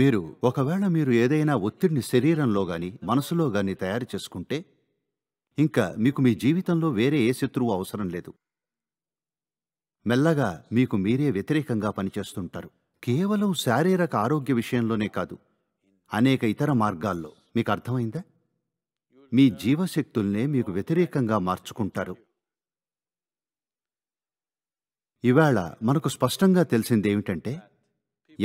మీరు ఒకవేళ మీరు ఏదైనా ఒత్తిడిని శరీరంలో కానీ మనసులో కానీ తయారు చేసుకుంటే ఇంకా మీకు మీ జీవితంలో వేరే ఏ శత్రువు అవసరం లేదు మెల్లగా మీకు మీరే వ్యతిరేకంగా పనిచేస్తుంటారు కేవలం శారీరక ఆరోగ్య విషయంలోనే కాదు అనేక ఇతర మార్గాల్లో మీకు అర్థమైందా మీ జీవశక్తుల్నే మీకు వ్యతిరేకంగా మార్చుకుంటారు ఇవాళ మనకు స్పష్టంగా తెలిసిందేమిటంటే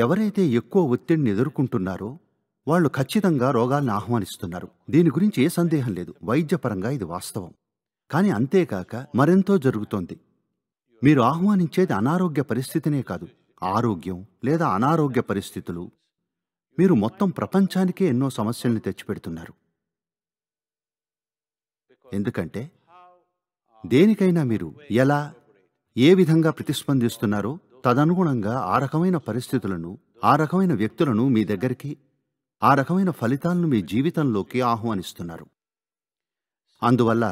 ఎవరైతే ఎక్కువ ఒత్తిడిని ఎదుర్కొంటున్నారో వాళ్ళు ఖచ్చితంగా రోగాలను ఆహ్వానిస్తున్నారు దీని గురించి ఏ సందేహం లేదు వైద్యపరంగా ఇది వాస్తవం కానీ అంతేకాక మరెంతో జరుగుతోంది మీరు ఆహ్వానించేది అనారోగ్య పరిస్థితినే కాదు ఆరోగ్యం లేదా అనారోగ్య పరిస్థితులు మీరు మొత్తం ప్రపంచానికే ఎన్నో సమస్యల్ని తెచ్చిపెడుతున్నారు ఎందుకంటే దేనికైనా మీరు ఎలా ఏ విధంగా ప్రతిస్పందిస్తున్నారో తదనుగుణంగా ఆ రకమైన పరిస్థితులను ఆ రకమైన వ్యక్తులను మీ దగ్గరికి ఆ రకమైన ఫలితాలను మీ జీవితంలోకి ఆహ్వానిస్తున్నారు అందువల్ల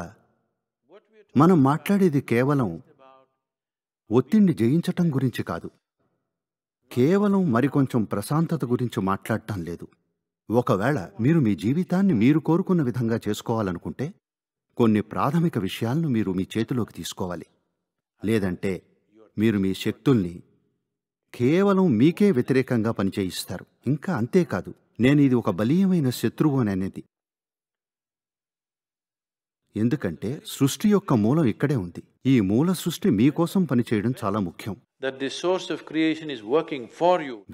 మనం మాట్లాడేది కేవలం ఒత్తిడిని జయించటం గురించి కాదు కేవలం మరికొంచెం ప్రశాంతత గురించి మాట్లాడటం లేదు ఒకవేళ మీరు మీ జీవితాన్ని మీరు కోరుకున్న విధంగా చేసుకోవాలనుకుంటే కొన్ని ప్రాథమిక విషయాలను మీరు మీ చేతిలోకి తీసుకోవాలి లేదంటే మీరు మీ శక్తుల్ని కేవలం మీకే వ్యతిరేకంగా పనిచేయిస్తారు ఇంకా అంతేకాదు నేను ఇది ఒక బలీయమైన శత్రువు అని అనేది ఎందుకంటే సృష్టి యొక్క మూలం ఇక్కడే ఉంది ఈ మూల సృష్టి మీకోసం పనిచేయడం చాలా ముఖ్యం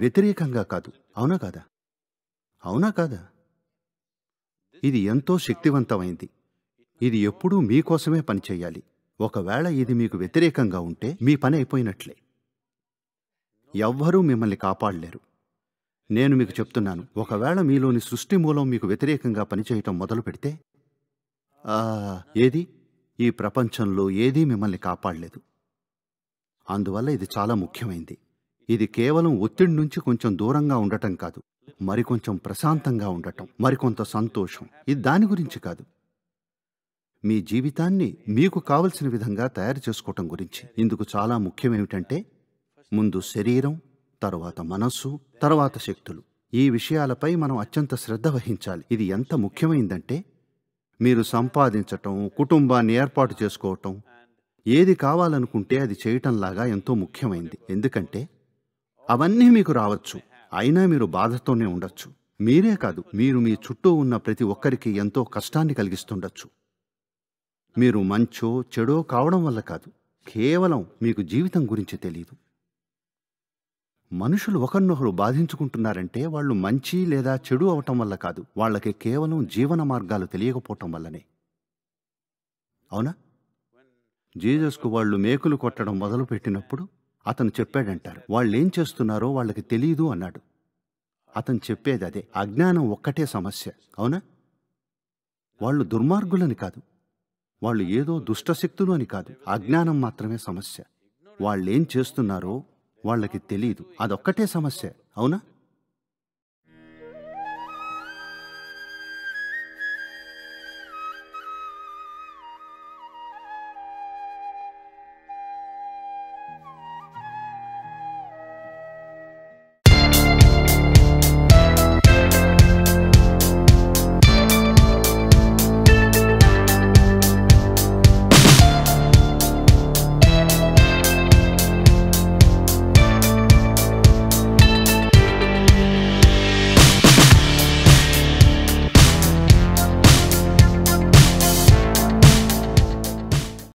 వ్యతిరేకంగా కాదు అవునా కాదా అవునా కాదా ఇది ఎంతో శక్తివంతమైంది ఇది ఎప్పుడూ మీకోసమే పనిచేయాలి ఒకవేళ ఇది మీకు వ్యతిరేకంగా ఉంటే మీ పని అయిపోయినట్లే ఎవ్వరూ మిమ్మల్ని కాపాడలేరు నేను మీకు చెప్తున్నాను ఒకవేళ మీలోని సృష్టి మూలం మీకు వ్యతిరేకంగా పనిచేయటం మొదలు పెడితే ఏది ఈ ప్రపంచంలో ఏదీ మిమ్మల్ని కాపాడలేదు అందువల్ల ఇది చాలా ముఖ్యమైంది ఇది కేవలం ఒత్తిడి నుంచి కొంచెం దూరంగా ఉండటం కాదు మరికొంచెం ప్రశాంతంగా ఉండటం మరికొంత సంతోషం ఇది దాని గురించి కాదు మీ జీవితాన్ని మీకు కావలసిన విధంగా తయారు చేసుకోవటం గురించి ఇందుకు చాలా ముఖ్యమేమిటంటే ముందు శరీరం తర్వాత మనస్సు తర్వాత శక్తులు ఈ విషయాలపై మనం అత్యంత శ్రద్ధ వహించాలి ఇది ఎంత ముఖ్యమైందంటే మీరు సంపాదించటం కుటుంబాన్ని ఏర్పాటు చేసుకోవటం ఏది కావాలనుకుంటే అది చేయటంలాగా ఎంతో ముఖ్యమైంది ఎందుకంటే అవన్నీ మీకు రావచ్చు అయినా మీరు బాధతోనే ఉండొచ్చు మీరే కాదు మీరు మీ చుట్టూ ఉన్న ప్రతి ఒక్కరికి ఎంతో కష్టాన్ని కలిగిస్తుండొచ్చు మీరు మంచో చెడో కావడం వల్ల కాదు కేవలం మీకు జీవితం గురించి తెలియదు మనుషులు ఒకరినొకరు బాధించుకుంటున్నారంటే వాళ్ళు మంచి లేదా చెడు అవటం వల్ల కాదు వాళ్ళకి కేవలం జీవన మార్గాలు తెలియకపోవటం వల్లనే అవునా జీజస్కు వాళ్ళు మేకులు కొట్టడం మొదలుపెట్టినప్పుడు అతను చెప్పాడంటారు వాళ్ళు ఏం చేస్తున్నారో వాళ్ళకి తెలియదు అన్నాడు అతను చెప్పేది అదే అజ్ఞానం ఒక్కటే సమస్య అవునా వాళ్ళు దుర్మార్గులని కాదు వాళ్ళు ఏదో దుష్టశక్తులు అని కాదు అజ్ఞానం మాత్రమే సమస్య వాళ్ళేం చేస్తున్నారో వాళ్ళకి తెలియదు అదొక్కటే సమస్య అవునా